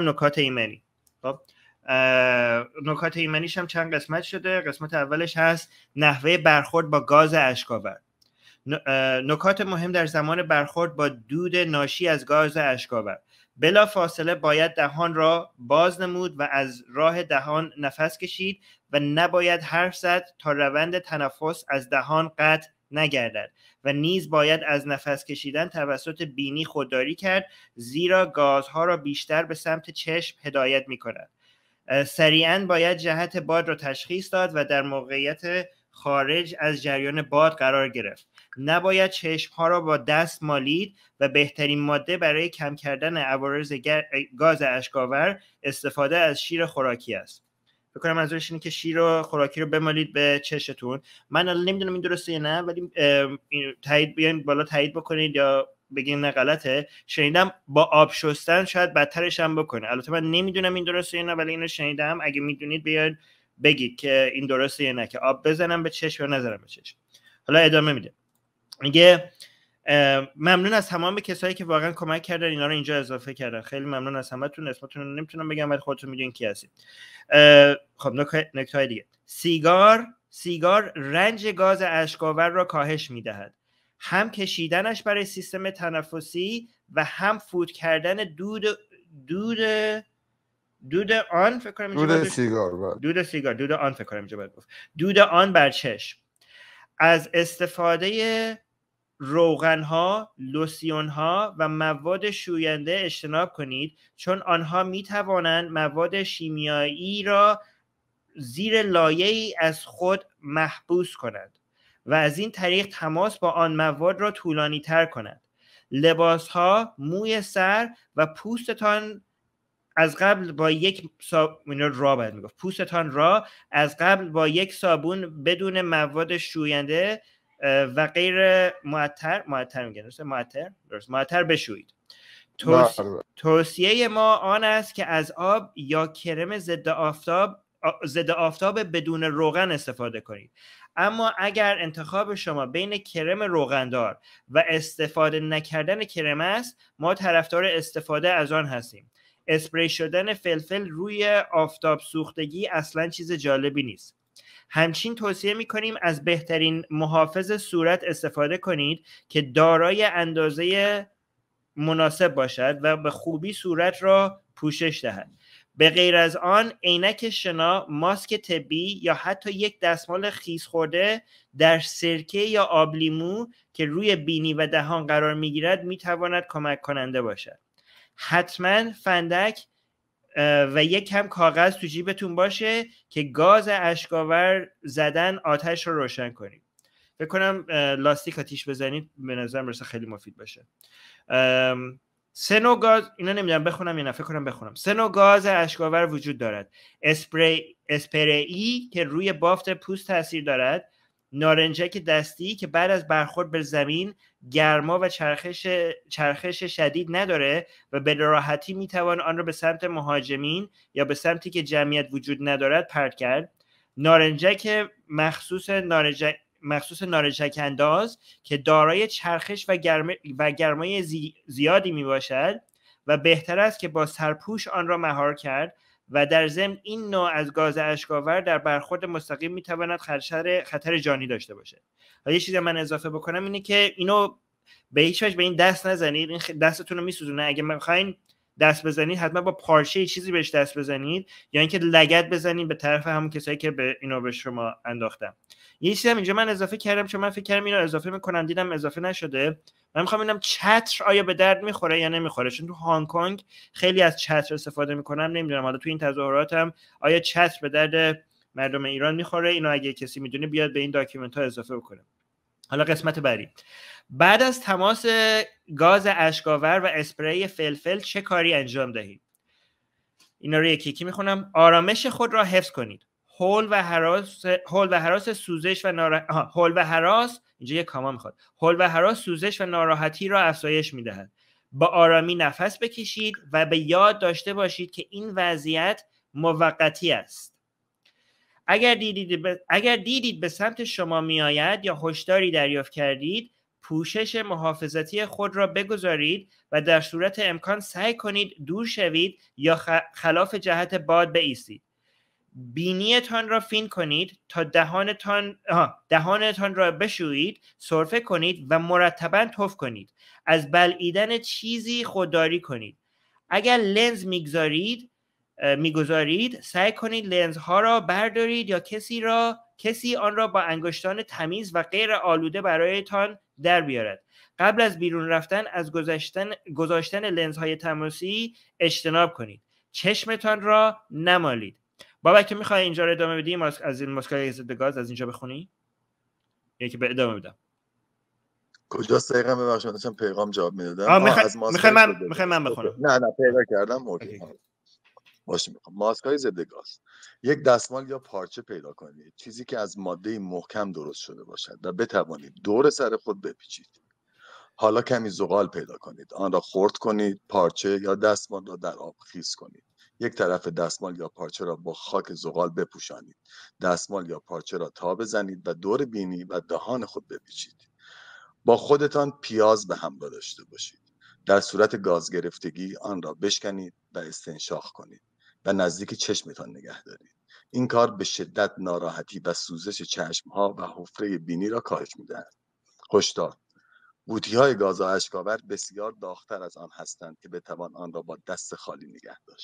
نکات ایمنی خب نکات ایمنیش هم چند قسمت شده قسمت اولش هست نحوه برخورد با گاز اشکاور نکات مهم در زمان برخورد با دود ناشی از گاز اشکاور بلا فاصله باید دهان را باز نمود و از راه دهان نفس کشید و نباید حرف زد تا روند تنفس از دهان قطع نگردد و نیز باید از نفس کشیدن توسط بینی خودداری کرد زیرا گازها را بیشتر به سمت چشم هدایت می کند سریعا باید جهت باد را تشخیص داد و در موقعیت خارج از جریان باد قرار گرفت نباید چشم ها را با دست مالید و بهترین ماده برای کم کردن عوارض گاز اشکاور استفاده از شیر خوراکی است فکر کنم منظورش اینه که شیر و خوراکی رو بمالید به چشتون من الان نمیدونم این درسته یا نه ولی تایید بیان بالا تایید بکنید یا بگین نه غلطه شنیدم با آب شستن شاید بدترش هم بکنه البته من نمیدونم این درسته یا نه ولی اینو شنیدم اگه میدونید بیاید بگید که این درسته یا نه که آب بزنم به چشم یا نزنم به چش حالا ادامه میده میگه ممنون از تمام کسایی که واقعا کمک کردن اینا رو اینجا اضافه کردن خیلی ممنون از همتون اسمتون رو نمیتونم بگم ولی خودتون میدونین کی هستید خب نکته های دیگه سیگار سیگار رنج گاز اشکاور را کاهش میدهد هم کشیدنش برای سیستم تنفسی و هم فوت کردن دود دود دود آن فکر کنم دود سیگار بله. دود سیگار دود آن فکر کنم باید گفت دود آن بر چشم از استفاده روغن ها، ها و مواد شوینده اجتناب کنید چون آنها می توانند مواد شیمیایی را زیر لایه ای از خود محبوس کنند و از این طریق تماس با آن مواد را طولانی تر کنند لباس ها، موی سر و پوستتان از قبل با یک را پوستتان را از قبل با یک صابون بدون مواد شوینده و غیر معطر معطر میگه درسته معطر درست معطر بشویید آره. توصیه ما آن است که از آب یا کرم ضد آفتاب ضد آفتاب بدون روغن استفاده کنید اما اگر انتخاب شما بین کرم روغندار و استفاده نکردن کرم است ما طرفدار استفاده از آن هستیم اسپری شدن فلفل روی آفتاب سوختگی اصلا چیز جالبی نیست همچین توصیه می کنیم از بهترین محافظ صورت استفاده کنید که دارای اندازه مناسب باشد و به خوبی صورت را پوشش دهد به غیر از آن عینک شنا ماسک طبی یا حتی یک دستمال خیز خورده در سرکه یا آب لیمو که روی بینی و دهان قرار میگیرد میتواند کمک کننده باشد حتما فندک و یک کم کاغذ تو جیبتون باشه که گاز اشکاور زدن آتش رو روشن کنیم فکر کنم لاستیک آتیش بزنید به نظر رسه خیلی مفید باشه سه نوع گاز اینا نمیدونم بخونم یا نه فکر کنم بخونم سه نوع گاز اشکاور وجود دارد اسپری اسپری که روی بافت پوست تاثیر دارد نارنجک دستی که بعد از برخورد به زمین گرما و چرخش, چرخش شدید نداره و به راحتی میتوان آن را به سمت مهاجمین یا به سمتی که جمعیت وجود ندارد پرت کرد نارنجک مخصوص نارنجک مخصوص نارنجک انداز که دارای چرخش و, گرم... و گرمای زیادی می باشد و بهتر است که با سرپوش آن را مهار کرد و در ضمن این نوع از گاز اشکاور در برخورد مستقیم میتواند خطر خطر جانی داشته باشه و یه چیزی من اضافه بکنم اینه که اینو به هیچ وجه به این دست نزنید این دستتون رو میسوزونه اگه میخواین دست بزنید حتما با پارچه چیزی بهش دست بزنید یا اینکه لگت بزنید به طرف همون کسایی که به اینو به شما انداختم یه چیزی هم اینجا من اضافه کردم چون من فکر کردم اینو اضافه میکنم دیدم اضافه نشده من میخوام ببینم چتر آیا به درد میخوره یا نمیخوره چون تو هنگ کنگ خیلی از چتر استفاده میکنم نمیدونم حالا تو این تظاهراتم آیا چتر به درد مردم ایران میخوره اینو اگه کسی میدونه بیاد به این داکیومنت ها اضافه بکنه حالا قسمت بعدی بعد از تماس گاز اشکاور و اسپری فلفل چه کاری انجام دهید اینا رو یکی یکی میخونم آرامش خود را حفظ کنید هول و حراس هول و حراس سوزش و هول و اینجا یه کاما میخواد هول و حراس سوزش و ناراحتی را افزایش میدهد با آرامی نفس بکشید و به یاد داشته باشید که این وضعیت موقتی است اگر دیدید به, اگر دیدید به سمت شما میآید یا هشداری دریافت کردید پوشش محافظتی خود را بگذارید و در صورت امکان سعی کنید دور شوید یا خلاف جهت باد بایستید بینیتان را فین کنید تا دهانتان, دهانتان را بشویید سرفه کنید و مرتبا تف کنید از بلعیدن چیزی خودداری کنید اگر لنز میگذارید میگذارید سعی کنید لنز ها را بردارید یا کسی را کسی آن را با انگشتان تمیز و غیر آلوده برایتان در بیارد قبل از بیرون رفتن از گذاشتن, گذاشتن لنز های تماسی اجتناب کنید چشمتان را نمالید بابا که میخوای اینجا رو ادامه بدیم از این ماسکای ضد گاز از اینجا بخونی یکی به ادامه بدم کجا سیغم ببخشید داشتم پیغام جواب میدادم میخوای من من بخونم خب، نه نه پیدا کردم اوکی. باشه میخوام ماسک های ضد گاز یک دستمال یا پارچه پیدا کنید چیزی که از ماده محکم درست شده باشد و بتوانید دور سر خود بپیچید حالا کمی زغال پیدا کنید آن را خرد کنید پارچه یا دستمال را در آب خیس کنید یک طرف دستمال یا پارچه را با خاک زغال بپوشانید دستمال یا پارچه را تا بزنید و دور بینی و دهان خود بپیچید با خودتان پیاز به همراه داشته باشید در صورت گاز گرفتگی آن را بشکنید و استنشاق کنید و نزدیک چشمتان نگه دارید این کار به شدت ناراحتی و سوزش چشم ها و حفره بینی را کاهش میدهد هشدار بوتی های گاز و اشکاور بسیار داغتر از آن هستند که بتوان آن را با دست خالی نگه داشت